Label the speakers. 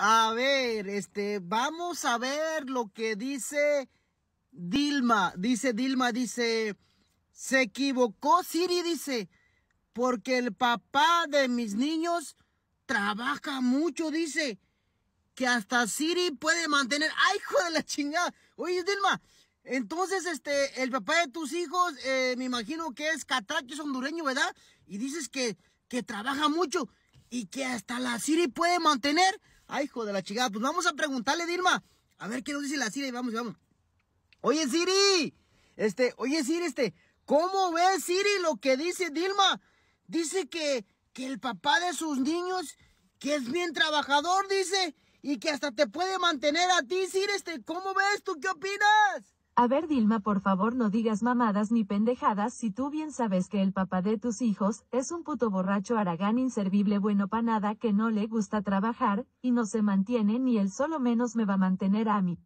Speaker 1: A ver, este, vamos a ver lo que dice Dilma. Dice Dilma, dice, se equivocó Siri, dice, porque el papá de mis niños trabaja mucho, dice, que hasta Siri puede mantener. ¡Ay, hijo de la chingada! Oye, Dilma, entonces, este, el papá de tus hijos, eh, me imagino que es catracho, es hondureño, ¿verdad? Y dices que, que trabaja mucho y que hasta la Siri puede mantener. Ay, hijo de la chingada. Pues vamos a preguntarle, Dilma. A ver qué nos dice la Siri. Vamos, vamos. Oye, Siri. Este, oye, Siri, este. ¿Cómo ves, Siri, lo que dice Dilma? Dice que, que el papá de sus niños, que es bien trabajador, dice. Y que hasta te puede mantener a ti, Siri, este. ¿Cómo ves? ¿Tú qué opinas?
Speaker 2: A ver Dilma, por favor no digas mamadas ni pendejadas si tú bien sabes que el papá de tus hijos es un puto borracho aragán inservible bueno para nada que no le gusta trabajar, y no se mantiene ni él solo menos me va a mantener a mí.